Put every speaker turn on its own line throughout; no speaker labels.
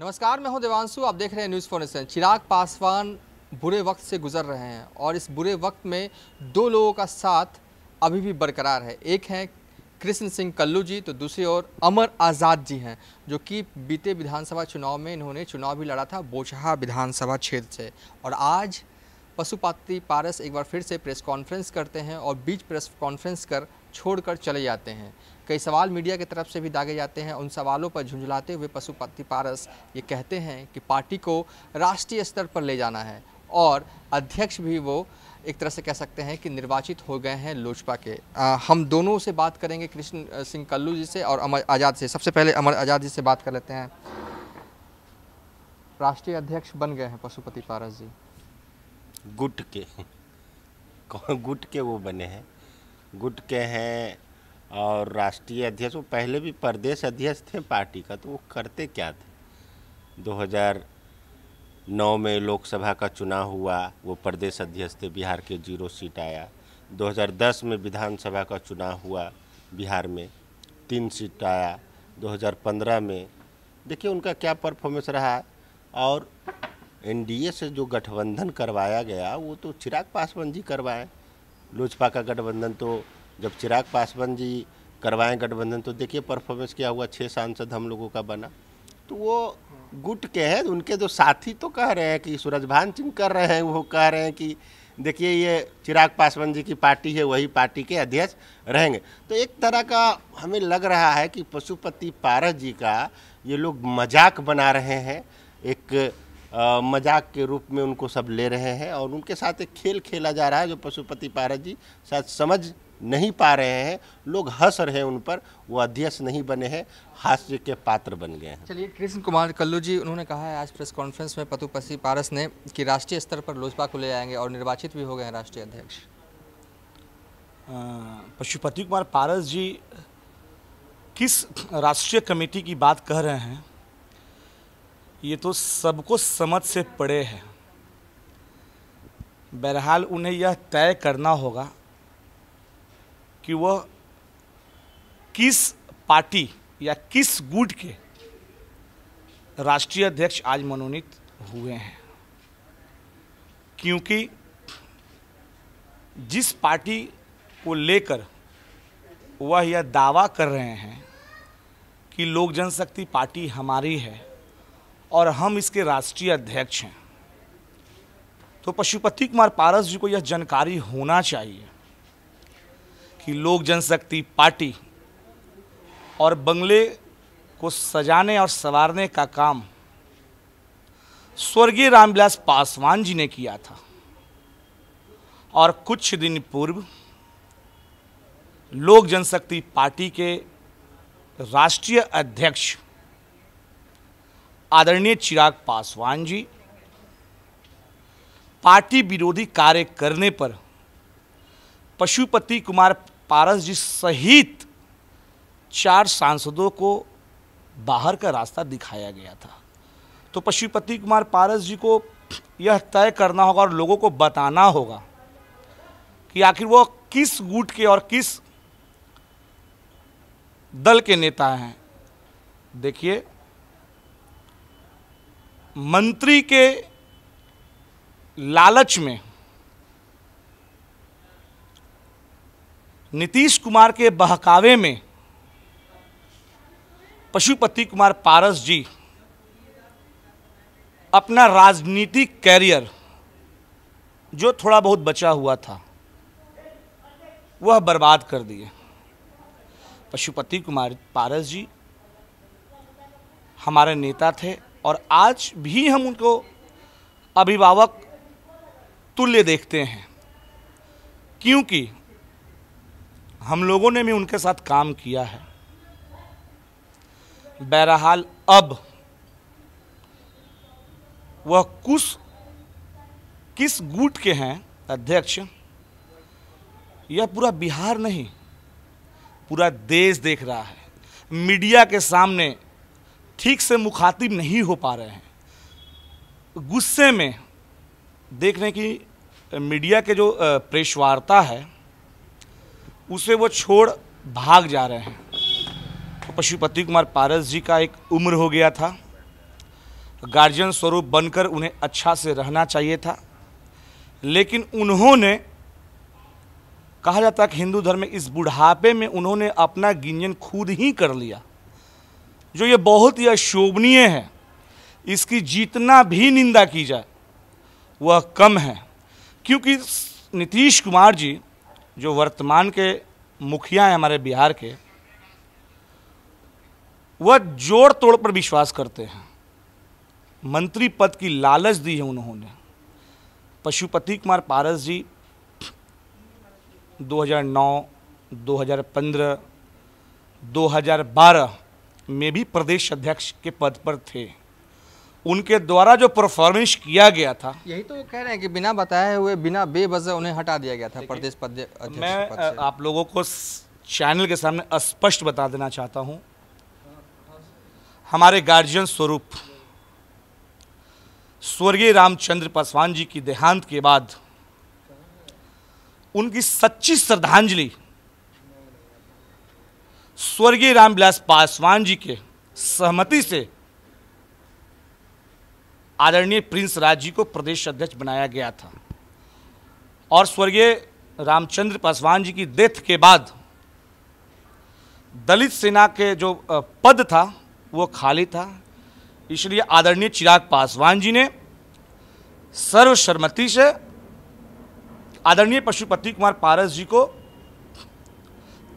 नमस्कार मैं हूं देवांशु आप देख रहे हैं न्यूज़ फोनेशन चिराग पासवान बुरे वक्त से गुजर रहे हैं और इस बुरे वक्त में दो लोगों का साथ अभी भी बरकरार है एक है कृष्ण सिंह कल्लू जी तो दूसरी ओर अमर आज़ाद जी हैं जो कि बीते विधानसभा चुनाव में इन्होंने चुनाव भी लड़ा था बोचहा विधानसभा क्षेत्र से और आज पशुपाति पारस एक बार फिर से प्रेस कॉन्फ्रेंस करते हैं और बीच प्रेस कॉन्फ्रेंस कर छोड़कर चले जाते हैं कई सवाल मीडिया की तरफ से भी दागे जाते हैं उन सवालों पर झुंझुलाते हुए पशुपति पारस ये कहते हैं कि पार्टी को राष्ट्रीय स्तर पर ले जाना है और अध्यक्ष भी वो एक तरह से कह सकते हैं कि निर्वाचित हो गए हैं लोजपा के आ, हम दोनों से बात करेंगे कृष्ण सिंह कल्लू जी से और अमर आज़ाद से सबसे पहले अमर आज़ाद जी से बात कर लेते हैं राष्ट्रीय अध्यक्ष बन गए हैं पशुपति पारस जी
गुट के गुट के वो बने हैं गुट के हैं और राष्ट्रीय अध्यक्ष वो पहले भी प्रदेश अध्यक्ष थे पार्टी का तो वो करते क्या थे 2009 में लोकसभा का चुनाव हुआ वो प्रदेश अध्यक्ष थे बिहार के जीरो सीट आया 2010 में विधानसभा का चुनाव हुआ बिहार में तीन सीट आया 2015 में देखिए उनका क्या परफॉर्मेंस रहा और एनडीए से जो गठबंधन करवाया गया वो तो चिराग पासवान जी करवाए लोजपा का गठबंधन तो जब चिराग पासवान जी करवाएं गठबंधन तो देखिए परफॉर्मेंस क्या हुआ छः सांसद हम लोगों का बना तो वो गुट के हैं उनके जो साथी तो कह रहे हैं कि सूरजभान सिंह कर रहे हैं वो कह रहे हैं कि देखिए ये चिराग पासवान जी की पार्टी है वही पार्टी के अध्यक्ष रहेंगे तो एक तरह का हमें लग रहा है कि पशुपति पारस जी का ये लोग मजाक बना रहे हैं एक मजाक के रूप में उनको सब ले रहे हैं और उनके साथ एक खेल खेला जा रहा है जो पशुपति पारस जी शायद समझ नहीं पा रहे हैं लोग हंस रहे हैं उन पर वो अध्यक्ष नहीं बने हैं हास्य के पात्र बन गए हैं
चलिए कृष्ण कुमार कल्लू जी उन्होंने कहा है आज प्रेस कॉन्फ्रेंस में पतुपति पारस ने कि राष्ट्रीय स्तर पर लोजपा को ले आएंगे और निर्वाचित भी हो गए हैं राष्ट्रीय अध्यक्ष
पशुपति कुमार पारस जी किस राष्ट्रीय कमेटी की बात कह रहे हैं ये तो सबको समझ से पड़े हैं बहरहाल उन्हें यह तय करना होगा कि वह किस पार्टी या किस गुट के राष्ट्रीय अध्यक्ष आज मनोनीत हुए हैं क्योंकि जिस पार्टी को लेकर वह यह दावा कर रहे हैं कि लोक जनशक्ति पार्टी हमारी है और हम इसके राष्ट्रीय अध्यक्ष हैं तो पशुपति कुमार पारस जी को यह जानकारी होना चाहिए कि लोक जनशक्ति पार्टी और बंगले को सजाने और सवारने का काम स्वर्गीय रामविलास पासवान जी ने किया था और कुछ दिन पूर्व लोक जनशक्ति पार्टी के राष्ट्रीय अध्यक्ष आदरणीय चिराग पासवान जी पार्टी विरोधी कार्य करने पर पशुपति कुमार पारस जी सहित चार सांसदों को बाहर का रास्ता दिखाया गया था तो पशुपति कुमार पारस जी को यह तय करना होगा और लोगों को बताना होगा कि आखिर वो किस गुट के और किस दल के नेता हैं देखिए मंत्री के लालच में नीतीश कुमार के बहकावे में पशुपति कुमार पारस जी अपना राजनीतिक कैरियर जो थोड़ा बहुत बचा हुआ था वह बर्बाद कर दिए पशुपति कुमार पारस जी हमारे नेता थे और आज भी हम उनको अभिभावक तुल्य देखते हैं क्योंकि हम लोगों ने भी उनके साथ काम किया है बहरहाल अब वह कुछ किस गुट के हैं अध्यक्ष यह पूरा बिहार नहीं पूरा देश देख रहा है मीडिया के सामने ठीक से मुखातिब नहीं हो पा रहे हैं गुस्से में देख रहे हैं कि मीडिया के जो प्रेशवार्ता है उसे वो छोड़ भाग जा रहे हैं तो पशुपति कुमार पारस जी का एक उम्र हो गया था गार्जियन स्वरूप बनकर उन्हें अच्छा से रहना चाहिए था लेकिन उन्होंने कहा जाता है कि हिंदू धर्म में इस बुढ़ापे में उन्होंने अपना गिंजन खुद ही कर लिया जो ये बहुत ही अशोभनीय है इसकी जितना भी निंदा की जाए वह कम है क्योंकि नीतीश कुमार जी जो वर्तमान के मुखिया हैं हमारे बिहार के वह जोड़ तोड़ पर विश्वास करते हैं मंत्री पद की लालच दी है उन्होंने पशुपति कुमार पारस जी 2009, 2015, 2012 में भी प्रदेश अध्यक्ष के पद पर थे उनके द्वारा जो परफॉर्मेंस किया गया था यही तो कह रहे हैं कि
बिना बताए हुए बिना बेबजह उन्हें हटा दिया गया था प्रदेश पद मैं
आप लोगों को चैनल के सामने स्पष्ट बता देना चाहता हूं हमारे गार्जियन स्वरूप स्वर्गीय रामचंद्र पासवान जी की देहांत के बाद उनकी सच्ची श्रद्धांजलि स्वर्गीय रामविलास पासवान जी के सहमति से आदरणीय प्रिंस राज जी को प्रदेश अध्यक्ष बनाया गया था और स्वर्गीय रामचंद्र पासवान जी की डेथ के बाद दलित सेना के जो पद था वो खाली था इसलिए आदरणीय चिराग पासवान जी ने सर्वसम्मति से आदरणीय पशुपति कुमार पारस जी को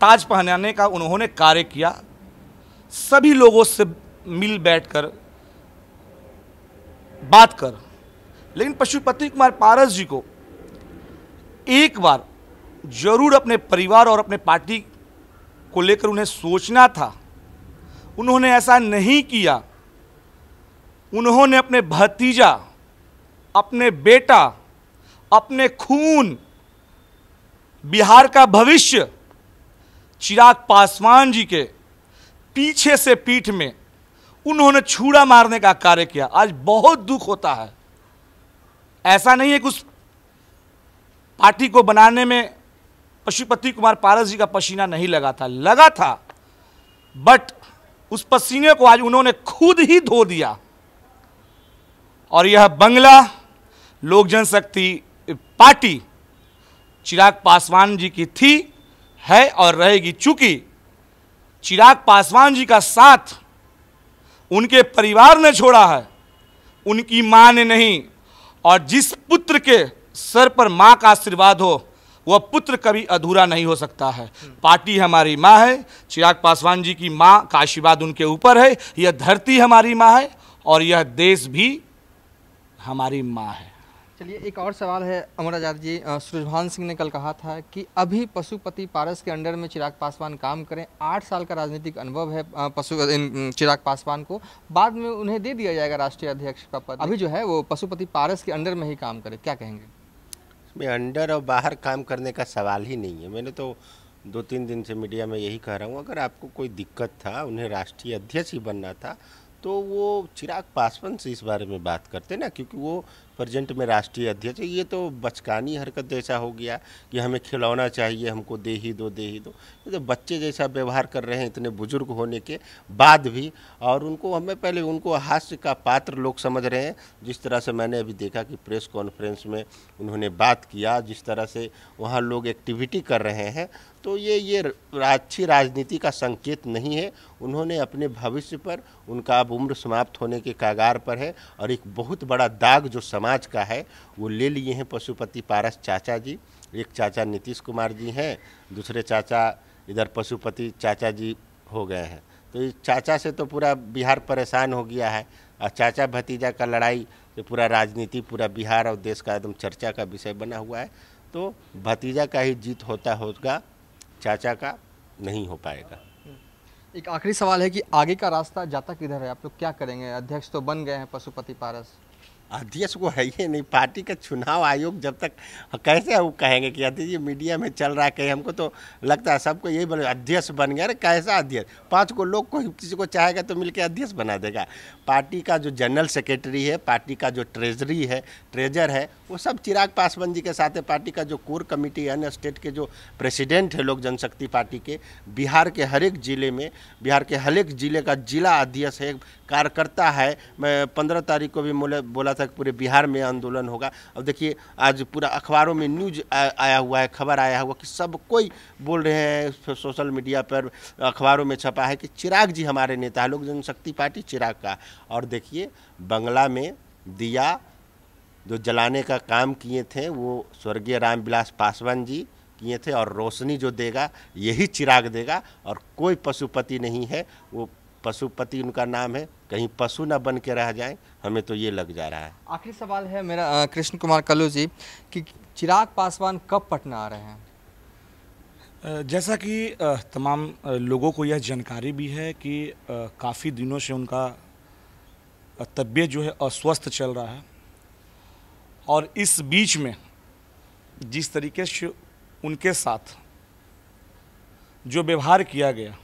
ताज पहनाने का उन्होंने कार्य किया सभी लोगों से मिल बैठकर बात कर लेकिन पशुपति कुमार पारस जी को एक बार जरूर अपने परिवार और अपने पार्टी को लेकर उन्हें सोचना था उन्होंने ऐसा नहीं किया उन्होंने अपने भतीजा अपने बेटा अपने खून बिहार का भविष्य चिराग पासवान जी के पीछे से पीठ में उन्होंने छूड़ा मारने का कार्य किया आज बहुत दुख होता है ऐसा नहीं है कि उस पार्टी को बनाने में पशुपति कुमार पारस जी का पसीना नहीं लगा था लगा था बट उस पसीने को आज उन्होंने खुद ही धो दिया और यह बंगला लोक जनशक्ति पार्टी चिराग पासवान जी की थी है और रहेगी चूंकि चिराग पासवान जी का साथ उनके परिवार ने छोड़ा है उनकी माँ ने नहीं और जिस पुत्र के सर पर माँ का आशीर्वाद हो वह पुत्र कभी अधूरा नहीं हो सकता है हम्म। पार्टी हमारी माँ है चिराग पासवान जी की माँ का आशीर्वाद उनके ऊपर है यह धरती हमारी माँ है और यह देश भी हमारी माँ है
चलिए एक और सवाल है अमर आजाद जी सूरजभान सिंह ने कल कहा था कि अभी पशुपति पारस के अंडर में चिराग पासवान काम करें आठ साल का राजनीतिक अनुभव है पशु चिराग पासवान को बाद में उन्हें दे दिया जाएगा राष्ट्रीय अध्यक्ष का पद अभी जो है वो पशुपति पारस के अंडर में ही काम करें क्या कहेंगे
इसमें अंडर और बाहर काम करने का सवाल ही नहीं है मैंने तो दो तीन दिन से मीडिया में यही कह रहा हूँ अगर आपको कोई दिक्कत था उन्हें राष्ट्रीय अध्यक्ष ही बनना था तो वो चिराग पासवान से इस बारे में बात करते ना क्योंकि वो प्रजेंट में राष्ट्रीय अध्यक्ष ये तो बचकानी हरकत जैसा हो गया कि हमें खिलौना चाहिए हमको दे ही दो दे ही दो ये तो बच्चे जैसा व्यवहार कर रहे हैं इतने बुजुर्ग होने के बाद भी और उनको हमें पहले उनको हास्य का पात्र लोग समझ रहे हैं जिस तरह से मैंने अभी देखा कि प्रेस कॉन्फ्रेंस में उन्होंने बात किया जिस तरह से वहाँ लोग एक्टिविटी कर रहे हैं तो ये ये अच्छी राजनीति का संकेत नहीं है उन्होंने अपने भविष्य पर उनका अब उम्र समाप्त होने के कागार पर है और एक बहुत बड़ा दाग जो समाज समाज का है वो ले लिए हैं पशुपति पारस चाचा जी एक चाचा नीतीश कुमार जी हैं दूसरे चाचा इधर पशुपति चाचा जी हो गए हैं तो इस चाचा से तो पूरा बिहार परेशान हो गया है और चाचा भतीजा का लड़ाई तो पूरा राजनीति पूरा बिहार और देश का एकदम चर्चा का विषय बना हुआ है तो भतीजा का ही जीत होता होगा चाचा का नहीं हो पाएगा
एक आखिरी सवाल है कि आगे का रास्ता जाता किधर है आप लोग क्या करेंगे अध्यक्ष तो बन गए हैं पशुपति पारस
अध्यक्ष को है ही नहीं पार्टी का चुनाव आयोग जब तक कैसे वो कहेंगे कि अध्यक्ष ये मीडिया में चल रहा है कहीं हमको तो लगता है सबको यही बोले अध्यक्ष बन गया अरे कैसा अध्यक्ष पाँच को लोग कोई किसी को चाहेगा तो मिलके अध्यक्ष बना देगा पार्टी का जो जनरल सेक्रेटरी है पार्टी का जो ट्रेजरी है ट्रेजर है वो सब चिराग पासवान जी के साथ है पार्टी का जो कोर कमेटी है अन्य स्टेट के जो प्रेसिडेंट है लोक जनशक्ति पार्टी के बिहार के हर एक ज़िले में बिहार के हर एक ज़िले का जिला अध्यक्ष है कार्यकर्ता है मैं पंद्रह तारीख को भी बोला तक पूरे बिहार में आंदोलन होगा अब देखिए आज पूरा अखबारों में न्यूज आया हुआ है खबर आया हुआ कि सब कोई बोल रहे हैं सोशल मीडिया पर अखबारों में छपा है कि चिराग जी हमारे नेता है लोक जनशक्ति पार्टी चिराग का और देखिए बंगला में दिया जो जलाने का काम किए थे वो स्वर्गीय रामविलास पासवान जी किए थे और रोशनी जो देगा यही चिराग देगा और कोई पशुपति नहीं है वो पशुपति उनका नाम है कहीं पशु ना बन के रह जाए हमें तो ये लग जा रहा है
आखिरी सवाल है मेरा कृष्ण कुमार
कल्लू जी कि चिराग पासवान कब पटना आ रहे हैं जैसा कि तमाम लोगों को यह जानकारी भी है कि काफ़ी दिनों से उनका तबीयत जो है अस्वस्थ चल रहा है और इस बीच में जिस तरीके से उनके साथ जो व्यवहार किया गया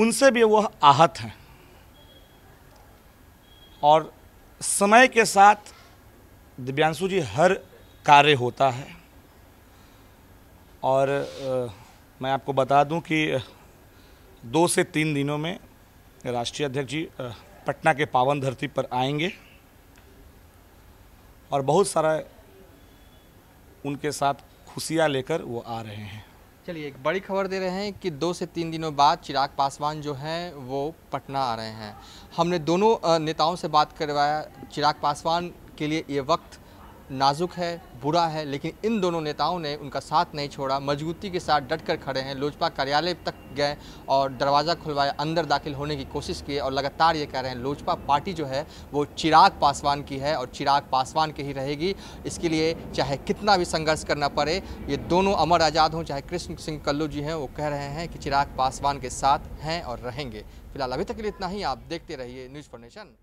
उनसे भी वह आहत हैं और समय के साथ दिव्यांशु जी हर कार्य होता है और आ, मैं आपको बता दूं कि दो से तीन दिनों में राष्ट्रीय अध्यक्ष जी पटना के पावन धरती पर आएंगे और बहुत सारा उनके साथ खुशियाँ लेकर वो आ रहे हैं
चलिए एक बड़ी खबर दे रहे हैं कि दो से तीन दिनों बाद चिराग पासवान जो हैं वो पटना आ रहे हैं हमने दोनों नेताओं से बात करवाया चिराग पासवान के लिए ये वक्त नाजुक है बुरा है लेकिन इन दोनों नेताओं ने उनका साथ नहीं छोड़ा मजबूती के साथ डट कर खड़े हैं लोजपा कार्यालय तक गए और दरवाज़ा खुलवाया अंदर दाखिल होने की कोशिश की और लगातार ये कह रहे हैं लोजपा पार्टी जो है वो चिराग पासवान की है और चिराग पासवान की ही रहेगी इसके लिए चाहे कितना भी संघर्ष करना पड़े ये दोनों अमर आज़ाद हों चाहे कृष्ण सिंह कल्लू जी हैं वो कह रहे हैं कि चिराग पासवान के साथ
हैं और रहेंगे फिलहाल अभी तक के लिए इतना ही आप देखते रहिए न्यूज़ फॉर नेशन